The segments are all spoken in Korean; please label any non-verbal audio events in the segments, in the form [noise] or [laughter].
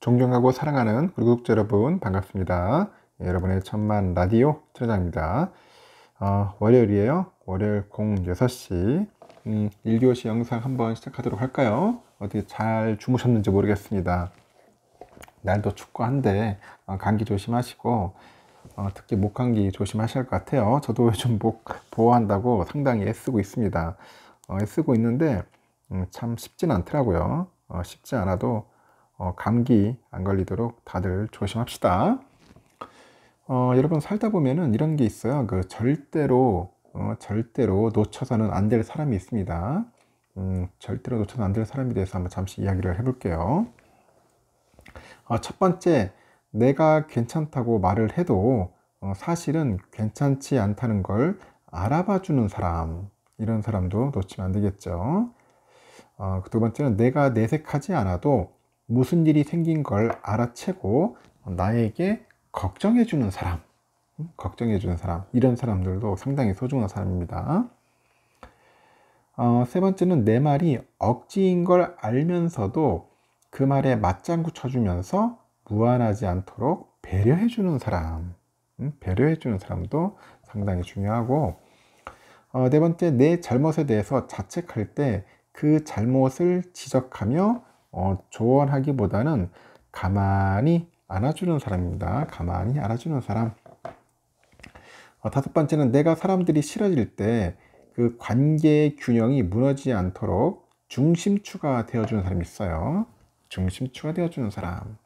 존경하고 사랑하는 우리 구독자 여러분 반갑습니다. 예, 여러분의 천만 라디오 트레장입니다. 어, 월요일이에요. 월요일 06시 음, 1교시 영상 한번 시작하도록 할까요? 어떻게 잘 주무셨는지 모르겠습니다. 날도 춥고 한데 어, 감기 조심하시고 어, 특히 목감기 조심하셔야 할것 같아요. 저도 [laughs] 요즘 목 보호한다고 상당히 애쓰고 있습니다. 어, 애쓰고 있는데 음, 참 쉽진 않더라고요. 어, 쉽지 않아도 어, 감기 안 걸리도록 다들 조심합시다. 어, 여러분 살다 보면은 이런 게 있어요. 그 절대로 어, 절대로 놓쳐서는 안 될 사람이 있습니다. 음, 절대로 놓쳐서안될 사람에 대해서 한번 잠시 이야기를 해볼게요. 어, 첫 번째, 내가 괜찮다고 말을 해도 어, 사실은 괜찮지 않다는 걸 알아봐 주는 사람 이런 사람도 놓치면 안 되겠죠. 어, 그 두 번째는 내가 내색하지 않아도 무슨 일이 생긴 걸 알아채고 나에게 걱정해주는 사람, 음, 걱정해주는 사람, 이런 사람들도 상당히 소중한 사람입니다. 어, 세 번째는 내 말이 억지인 걸 알면서도 그 말에 맞장구 쳐주면서 무안하지 않도록 배려해주는 사람, 음, 배려해주는 사람도 상당히 중요하고, 어, 네 번째, 내 잘못에 대해서 자책할 때 그 잘못을 지적하며 어, 조언하기보다는 가만히 안아주는 사람입니다. 가만히 알아주는 사람. 어, 다섯 번째는 내가 사람들이 싫어질 때 그 관계의 균형이 무너지지 않도록 중심추가 되어주는 사람이 있어요. 중심추가 되어주는 사람.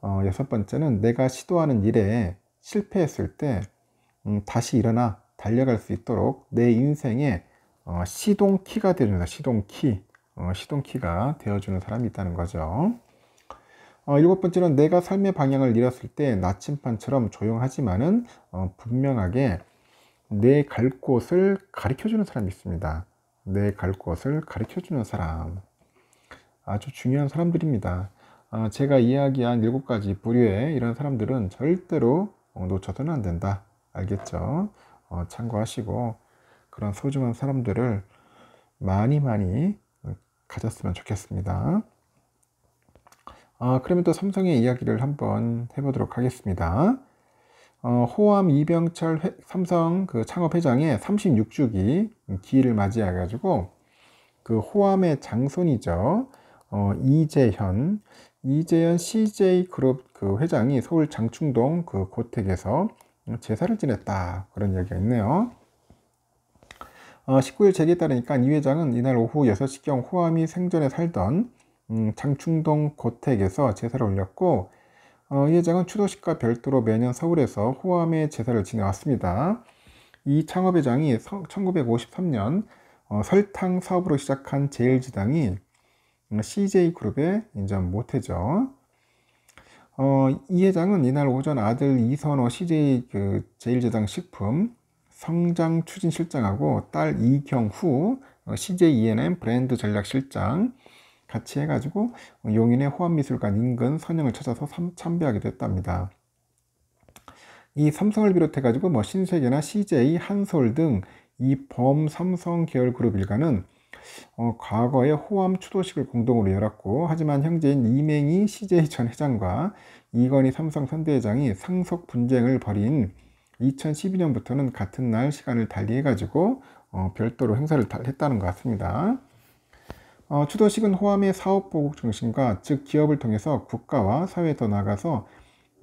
어, 여섯 번째는 내가 시도하는 일에 실패했을 때 음, 다시 일어나 달려갈 수 있도록 내 인생의 어, 시동키가 되어주는 시동키. 어, 시동키가 되어주는 사람이 있다는 거죠. 어, 일곱 번째는 내가 삶의 방향을 잃었을 때 나침판처럼 조용하지만은 어, 분명하게 내 갈 곳을 가르쳐주는 사람이 있습니다. 내 갈 곳을 가르쳐주는 사람. 아주 중요한 사람들입니다. 아, 제가 이야기한 일곱 가지 부류의 이런 사람들은 절대로 어, 놓쳐서는 안 된다. 알겠죠? 어, 참고하시고 그런 소중한 사람들을 많이 많이 가졌으면 좋겠습니다. 어, 그러면 또 삼성의 이야기를 한번 해보도록 하겠습니다. 어, 호암 이병철 회, 삼성 그 창업 회장의 36주기 기일을 맞이해가지고 그 호암의 장손이죠. 어, 이재현 이재현 CJ 그룹 그 회장이 서울 장충동 그 고택에서 제사를 지냈다 그런 이야기가 있네요. 19일 어, 재기에 따르니까 이 회장은 이날 오후 6시경 호암이 생전에 살던 음, 장충동 고택에서 제사를 올렸고 어, 이 회장은 추도식과 별도로 매년 서울에서 호암의 제사를 지내왔습니다. 이 창업회장이 1953년 어, 설탕 사업으로 시작한 제일지당이 CJ그룹의 음, 인전 못해죠 어, 이 회장은 이날 오전 아들 이선호 CJ 그 제일제당 식품 성장 추진 실장하고 딸 이경후 어, CJ ENM 브랜드 전략 실장 같이 해가지고 용인의 호암미술관 인근 선영을 찾아서 참배하게 됐답니다. 이 삼성을 비롯해가지고 뭐 신세계나 CJ, 한솔 등 이 범삼성 계열 그룹 일가는 어, 과거에 호암 추도식을 공동으로 열었고 하지만 현재인 이맹희 CJ 전 회장과 이건희 삼성 선대회장이 상속 분쟁을 벌인 2012년부터는 같은 날 시간을 달리해가지고 어, 별도로 행사를 했다는 것 같습니다. 어, 추도식은 호암의 사업보국 중심과 즉 기업을 통해서 국가와 사회에 더나가서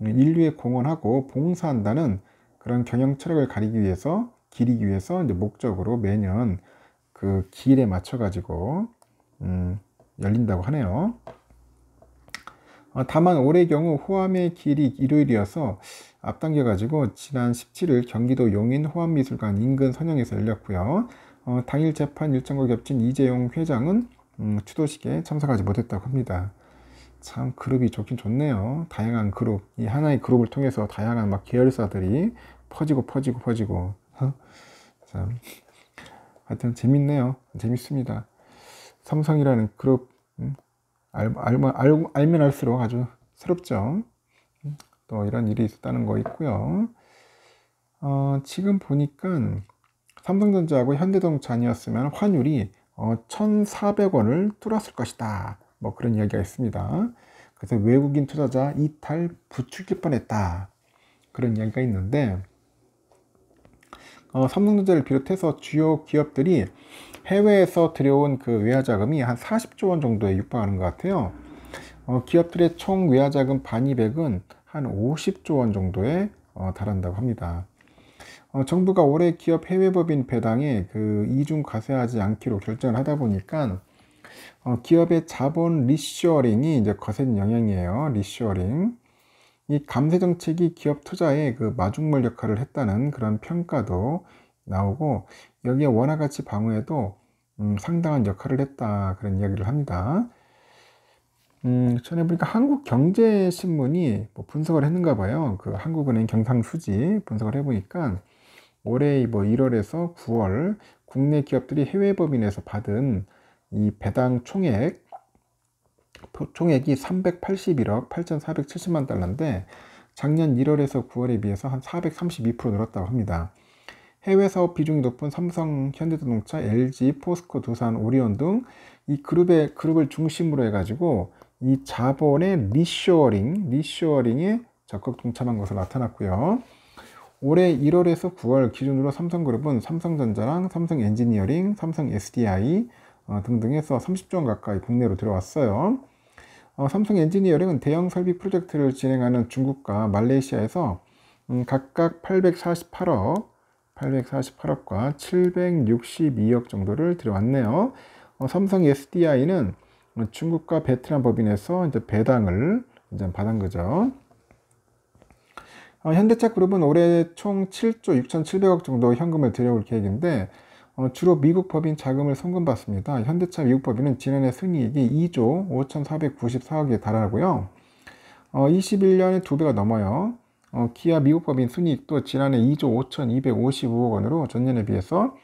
인류에 공헌하고 봉사한다는 그런 경영 철학을 가리기 위해서 기리기 위해서 이제 목적으로 매년 그기에 맞춰 가지고 음, 열린다고 하네요. 어, 다만 올해 경우 호암의 기이 일요일이어서 앞당겨가지고 지난 17일 경기도 용인 호암미술관 인근 선영에서 열렸고요. 어, 당일 재판 일정과 겹친 이재용 회장은 음, 추도식에 참석하지 못했다고 합니다. 참 그룹이 좋긴 좋네요. 다양한 그룹, 이 하나의 그룹을 통해서 다양한 막 계열사들이 퍼지고 퍼지고 퍼지고. 어? 참. 하여튼 재밌네요. 재밌습니다. 삼성이라는 그룹 음, 알, 알, 알, 알면 알수록 아주 새롭죠. 또 이런 일이 있었다는 거 있고요. 어, 지금 보니까 삼성전자하고 현대동차 아니었으면 환율이 어, 1,400원을 뚫었을 것이다. 뭐 그런 이야기가 있습니다. 그래서 외국인 투자자 이탈 부추길 뻔했다. 그런 이야기가 있는데 어, 삼성전자를 비롯해서 주요 기업들이 해외에서 들여온 그 외화 자금이 한 40조 원 정도에 육박하는 것 같아요. 어, 기업들의 총 외화 자금 반입액은 한 50조 원 정도에 어, 달한다고 합니다. 어, 정부가 올해 기업 해외법인 배당에 그 이중 과세하지 않기로 결정을 하다 보니까 어, 기업의 자본 리쇼링이 이제 거센 영향이에요. 리쇼링. 이 감세 정책이 기업 투자에 그 마중물 역할을 했다는 그런 평가도 나오고 여기에 원화 가치 방어에도 음, 상당한 역할을 했다 그런 이야기를 합니다. 음, 전에 보니까 한국경제신문이 뭐 분석을 했는가 봐요. 그 한국은행 경상수지 분석을 해보니까 올해 뭐 1월에서 9월 국내 기업들이 해외 법인에서 받은 이 배당 총액 총액이 381억 8,470만 달러인데 작년 1월에서 9월에 비해서 한 432% 늘었다고 합니다. 해외 사업 비중이 높은 삼성, 현대자동차, LG, 포스코, 두산, 오리온 등 이 그룹의 그룹을 중심으로 해가지고 이 자본의 리쇼어링, 리쇼어링에 적극 동참한 것으로 나타났고요. 올해 1월에서 9월 기준으로 삼성그룹은 삼성전자랑 삼성엔지니어링, 삼성SDI 등등 해서 30조 원 가까이 국내로 들어왔어요. 어, 삼성엔지니어링은 대형 설비 프로젝트를 진행하는 중국과 말레이시아에서 음, 각각 848억, 848억과 762억 정도를 들어왔네요. 어, 삼성 SDI는 중국과 베트남 법인에서 이제 배당을 이제 받은 거죠. 어, 현대차 그룹은 올해 총 7조 6,700억 정도 현금을 들여올 계획인데 어, 주로 미국 법인 자금을 송금받습니다. 현대차 미국 법인은 지난해 순이익이 2조 5,494억에 달하고요. 어, 21년에 두 배가 넘어요. 어, 기아 미국 법인 순이익도 지난해 2조 5,255억 원으로 전년에 비해서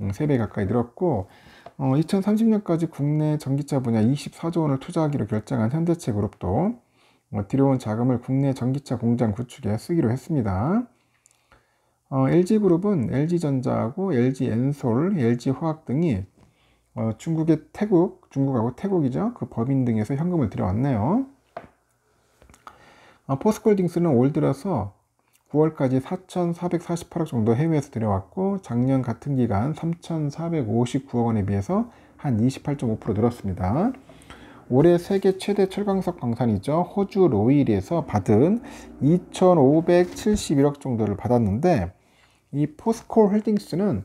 3배 음, 가까이 늘었고 어, 2030년까지 국내 전기차 분야 24조 원을 투자하기로 결정한 현대차 그룹도 어, 들여온 자금을 국내 전기차 공장 구축에 쓰기로 했습니다. 어, LG그룹은 LG전자하고 LG엔솔, LG화학 등이 어, 중국의 태국, 중국하고 태국이죠. 그 법인 등에서 현금을 들여왔네요. 어, 포스콜딩스는 올 들어서 9월까지 4,448억 정도 해외에서 들여왔고 작년 같은 기간 3,459억 원에 비해서 한 28.5% 늘었습니다. 올해 세계 최대 철광석 광산이죠. 호주 로일에서 받은 2,571억 정도를 받았는데 이 포스코 홀딩스는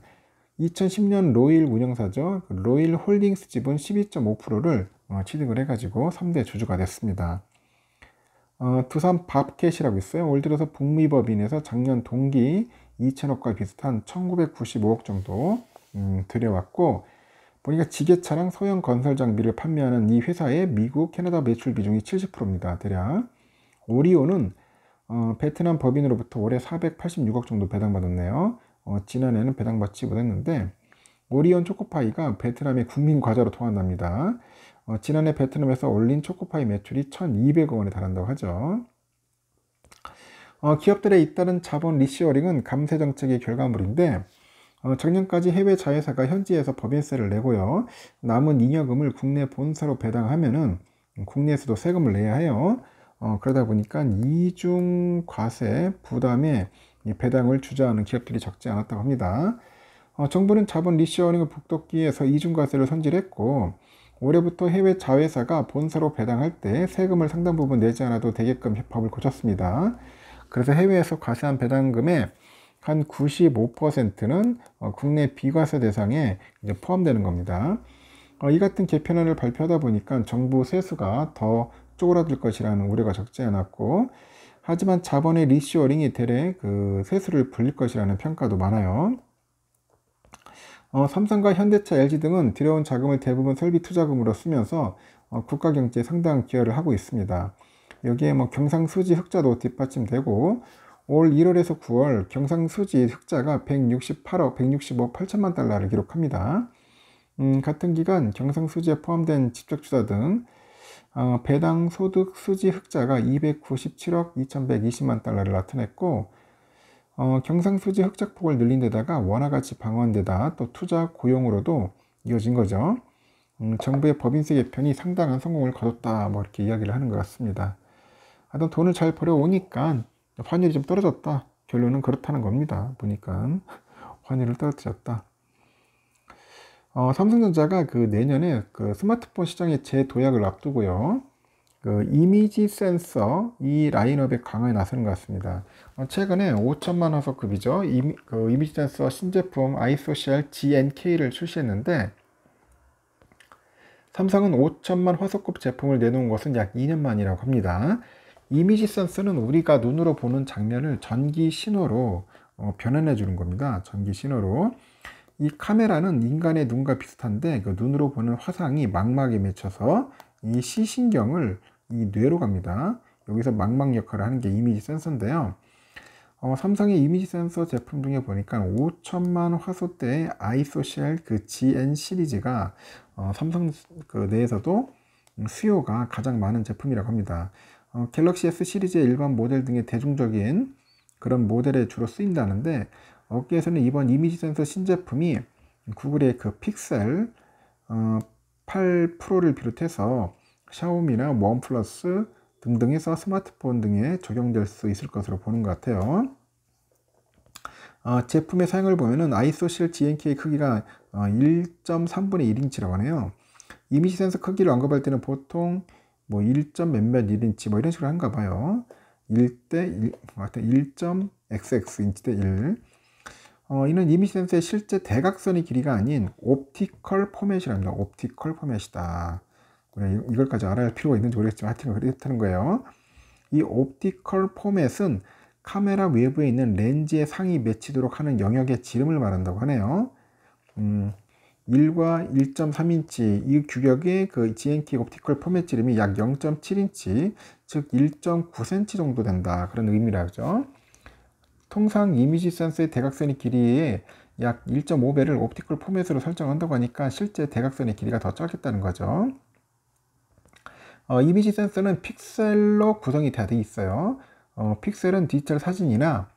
2010년 로일 운영사죠. 그 로일 홀딩스 지분 12.5%를 어, 취득을 해가지고 3대 주주가 됐습니다. 어, 두산 밥캣이라고 있어요. 올 들어서 북미법인에서 작년 동기 2천억과 비슷한 1995억 정도 음, 들여왔고 보니까 지게차랑 소형 건설 장비를 판매하는 이 회사의 미국, 캐나다 매출 비중이 70%입니다. 대략 오리온은 어, 베트남 법인으로부터 올해 486억 정도 배당받았네요. 어, 지난해는 배당받지 못했는데 오리온 초코파이가 베트남의 국민 과자로 통한답니다. 어, 지난해 베트남에서 올린 초코파이 매출이 1,200억 원에 달한다고 하죠. 어, 기업들의 잇따른 자본 리시어링은 감세 정책의 결과물인데 어, 작년까지 해외 자회사가 현지에서 법인세를 내고요. 남은 잉여금을 국내 본사로 배당하면은 국내에서도 세금을 내야 해요. 어, 그러다 보니까 이중 과세 부담에 배당을 주자하는 기업들이 적지 않았다고 합니다. 어, 정부는 자본 리시어링을 북돋기에서 이중 과세를 선질했고 올해부터 해외 자회사가 본사로 배당할 때 세금을 상당 부분 내지 않아도 되게끔 협합을 고쳤습니다. 그래서 해외에서 과세한 배당금의 한 95%는 어, 국내 비과세 대상에 이제 포함되는 겁니다. 어, 이 같은 개편안을 발표하다 보니까 정부 세수가 더 쪼그라들 것이라는 우려가 적지 않았고 하지만 자본의 리쇼링이 대래 그 세수를 불릴 것이라는 평가도 많아요. 어, 삼성과 현대차, LG 등은 들여온 자금을 대부분 설비 투자금으로 쓰면서 어, 국가 경제에 상당한 기여를 하고 있습니다. 여기에 뭐 경상수지 흑자도 뒷받침되고 올 1월에서 9월 경상수지 흑자가 168억 165억 8천만 달러를 기록합니다. 음, 같은 기간 경상수지에 포함된 집적투자 등 어, 배당 소득 수지 흑자가 297억 2120만 달러를 나타냈고 어, 경상수지 흑자폭을 늘린 데다가 원화가치 방어한데다 또 투자 고용으로도 이어진 거죠. 음, 정부의 법인세 개편이 상당한 성공을 거뒀다 뭐 이렇게 이야기를 하는 것 같습니다. 하여튼 돈을 잘 벌어오니까 환율이 좀 떨어졌다. 결론은 그렇다는 겁니다. 보니까 [laughs] 환율을 떨어뜨렸다. 어, 삼성전자가 그 내년에 그 스마트폰 시장의 재도약을 앞두고요. 그 이미지 센서 이 라인업에 강하게 나서는 것 같습니다. 어, 최근에 5천만 화소급이죠. 이미, 그 이미지 센서 신제품 아이소셜 GNK를 출시했는데 삼성은 5천만 화소급 제품을 내놓은 것은 약 2년 만이라고 합니다. 이미지 센서는 우리가 눈으로 보는 장면을 전기 신호로 어, 변환해 주는 겁니다. 전기 신호로. 이 카메라는 인간의 눈과 비슷한데 그 눈으로 보는 화상이 망막에 맺혀서 이 시신경을 이 뇌로 갑니다. 여기서 망막 역할을 하는 게 이미지 센서인데요. 어, 삼성의 이미지 센서 제품 중에 보니까 5천만 화소대의 아이소셜 그 GN 시리즈가 어, 삼성 그 내에서도 수요가 가장 많은 제품이라고 합니다. 어, 갤럭시 S 시리즈의 일반 모델 등의 대중적인 그런 모델에 주로 쓰인다는데 업계에서는 이번 이미지 센서 신제품이 구글의 그 픽셀 어, 8%를 비롯해서 샤오미나 원플러스 등등 에서 스마트폰 등에 적용될 수 있을 것으로 보는 것 같아요. 어, 제품의 사용을 보면 아이소실 GNK 크기가 어, 1.3분의 1인치라고 하네요. 이미지 센서 크기를 언급할 때는 보통 뭐 1. 몇몇 1인치 뭐 이런 식으로 한가 봐요. 1대 1, 1.xx 인치 대 1. 어, 이는 이미센스의 실제 대각선의 길이가 아닌 옵티컬 포맷이랍니다. 옵티컬 포맷이다. 이걸까지 알아야 할 필요가 있는지 모르겠지만 하여튼 그렇다는 거예요. 이 옵티컬 포맷은 카메라 외부에 있는 렌즈의 상이 맺히도록 하는 영역의 지름을 말한다고 하네요. 음, 1과 1.3인치 이 규격의 그 GNT 옵티컬 포맷 지름이 약 0.7인치, 즉 1.9cm 정도 된다. 그런 의미라죠. 통상 이미지 센서의 대각선의 길이의 약 1.5배를 옵티컬 포맷으로 설정한다고 하니까 실제 대각선의 길이가 더 짧겠다는 거죠. 어, 이미지 센서는 픽셀로 구성이 다돼 있어요. 어, 픽셀은 디지털 사진이나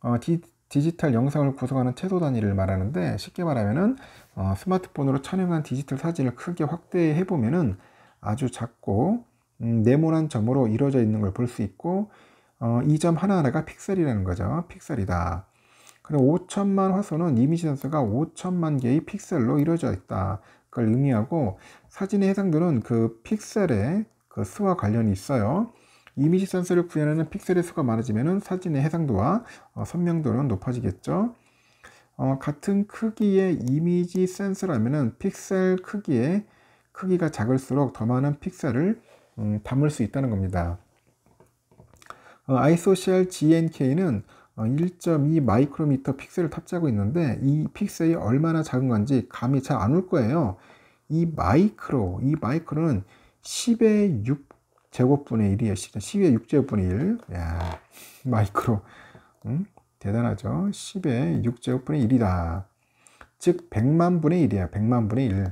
어, 디, 디지털 영상을 구성하는 채소 단위를 말하는데 쉽게 말하면은 어, 스마트폰으로 촬영한 디지털 사진을 크게 확대해 보면은 아주 작고 음, 네모난 점으로 이루어져 있는 걸 볼 수 있고 어, 이점 하나하나가 픽셀이라는 거죠. 픽셀이다. 그리고 5천만 화소는 이미지 센서가 5천만 개의 픽셀로 이루어져 있다. 그걸 의미하고 사진의 해상도는 그 픽셀의 그 수와 관련이 있어요. 이미지 센서를 구현하는 픽셀의 수가 많아지면 사진의 해상도와 어, 선명도는 높아지겠죠. 어, 같은 크기의 이미지 센서라면 픽셀 크기의 크기가 작을수록 더 많은 픽셀을 음, 담을 수 있다는 겁니다. 어, 아이소셜 GNK는 1.2 어, 마이크로미터 픽셀을 탑재하고 있는데 이 픽셀이 얼마나 작은 건지 감이 잘 안 올 거예요. 이 마이크로, 이 마이크로는 10의 6 제곱분의 1이에요. 10의 6제곱분의 1. 야, [laughs] 마이크로. 음? 대단하죠. 10의 6제곱분의 1이다. 즉 100만분의 1이에요 100만분의 1.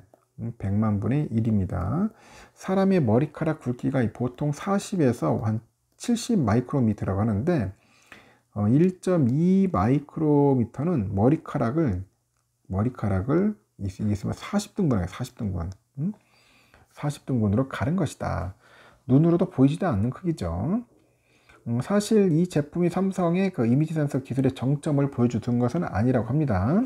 100만분의 음, 1입니다. 사람의 머리카락 굵기가 보통 40에서 한70 마이크로미터라고 하는데 1.2 어, 마이크로미터는 머리카락을 머리카락을 4 0등분에 40등분. 40등분으로 가른 것이다. 눈으로도 보이지도 않는 크기죠. 음, 사실 이 제품이 삼성의 그 이미지 센서 기술의 정점을 보여주던 것은 아니라고 합니다.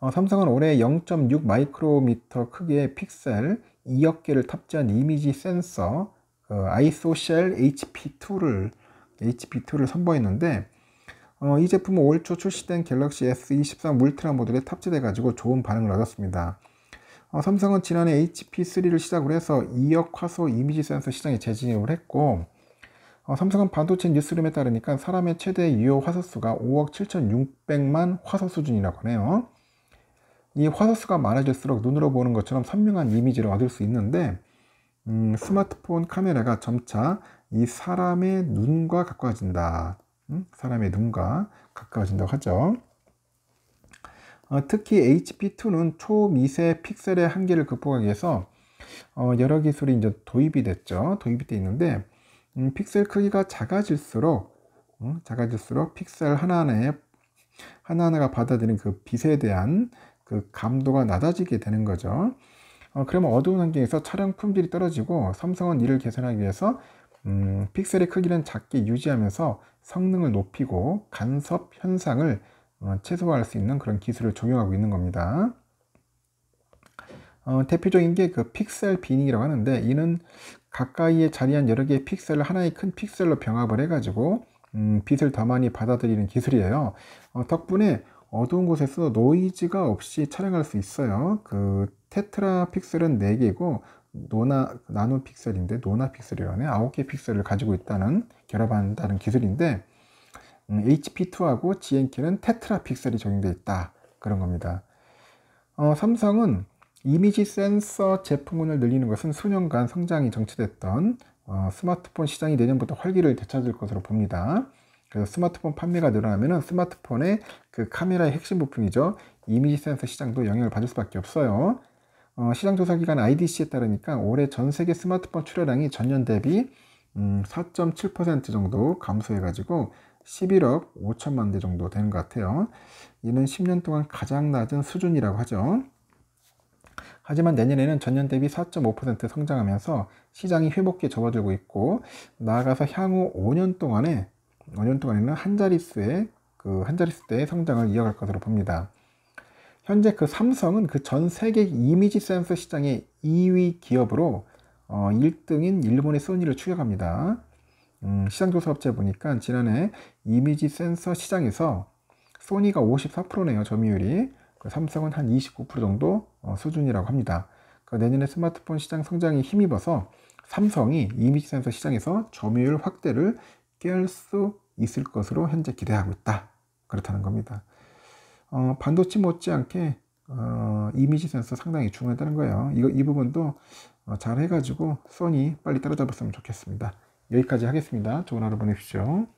어, 삼성은 올해 0.6 마이크로미터 크기의 픽셀 2억 개를 탑재한 이미지 센서 어, 아이소셀 HP2를 HP2를 선보였는데 어, 이 제품은 올 초 출시된 갤럭시 S23 울트라 모델에 탑재돼 가지고 좋은 반응을 얻었습니다. 어, 삼성은 지난해 HP3를 시작으로 해서 2억 화소 이미지 센서 시장에 재진입을 했고 어, 삼성은 반도체 뉴스룸에 따르니까 사람의 최대 유효 화소 수가 5억 7,600만 화소 수준이라고 하네요. 이 화소 수가 많아질수록 눈으로 보는 것처럼 선명한 이미지를 얻을 수 있는데 음, 스마트폰 카메라가 점차 이 사람의 눈과 가까워진다. 음? 사람의 눈과 가까워진다고 하죠. 어, 특히 HP2는 초미세 픽셀의 한계를 극복하기 위해서 어, 여러 기술이 이제 도입이 됐죠. 도입이 돼 있는데 음, 픽셀 크기가 작아질수록 음, 작아질수록 픽셀 하나하나에 하나하나가 받아들이는 그 빛에 대한 그 감도가 낮아지게 되는 거죠. 어, 그러면 어두운 환경에서 촬영 품질이 떨어지고 삼성은 이를 개선하기 위해서 음, 픽셀의 크기는 작게 유지하면서 성능을 높이고 간섭 현상을 어, 최소화할 수 있는 그런 기술을 적용하고 있는 겁니다. 어, 대표적인 게 그 픽셀 비닝이라고 하는데 이는 가까이에 자리한 여러 개의 픽셀을 하나의 큰 픽셀로 병합을 해가지고 음, 빛을 더 많이 받아들이는 기술이에요. 어, 덕분에 어두운 곳에서 노이즈가 없이 촬영할 수 있어요. 그 테트라 픽셀은 4개고 노나 나노 픽셀인데 노나 픽셀이라네 9개 픽셀을 가지고 있다는 결합한다는 기술인데 음, HP2하고 GNK는 테트라 픽셀이 적용되어 있다 그런 겁니다. 어, 삼성은 이미지 센서 제품군을 늘리는 것은 수년간 성장이 정체됐던 어, 스마트폰 시장이 내년부터 활기를 되찾을 것으로 봅니다. 그래서 스마트폰 판매가 늘어나면 스마트폰의 그 카메라의 핵심 부품이죠. 이미지 센서 시장도 영향을 받을 수밖에 없어요. 어, 시장조사기관 IDC에 따르니까 올해 전 세계 스마트폰 출하량이 전년 대비 음, 4.7% 정도 감소해가지고 11억 5천만 대 정도 되는 것 같아요. 이는 10년 동안 가장 낮은 수준이라고 하죠. 하지만 내년에는 전년 대비 4.5% 성장하면서 시장이 회복기에 접어들고 있고 나아가서 향후 5년 동안에 5년 동안에는 한 자릿수의 그 한 자릿수의 성장을 이어갈 것으로 봅니다. 현재 그 삼성은 그 전 세계 이미지 센서 시장의 2위 기업으로 어, 1등인 일본의 소니를 추격합니다. 음, 시장조사업체 보니까 지난해 이미지 센서 시장에서 소니가 54%네요, 점유율이. 그 삼성은 한 29% 정도 어, 수준이라고 합니다. 그 내년에 스마트폰 시장 성장에 힘입어서 삼성이 이미지 센서 시장에서 점유율 확대를 깰 수 있을 것으로 현재 기대하고 있다. 그렇다는 겁니다. 어, 반도체 못지않게 어, 이미지 센서 상당히 중요하다는 거예요. 이거, 이 부분도 어, 잘 해가지고 소니 빨리 따라잡았으면 좋겠습니다. 여기까지 하겠습니다. 좋은 하루 보내십시오.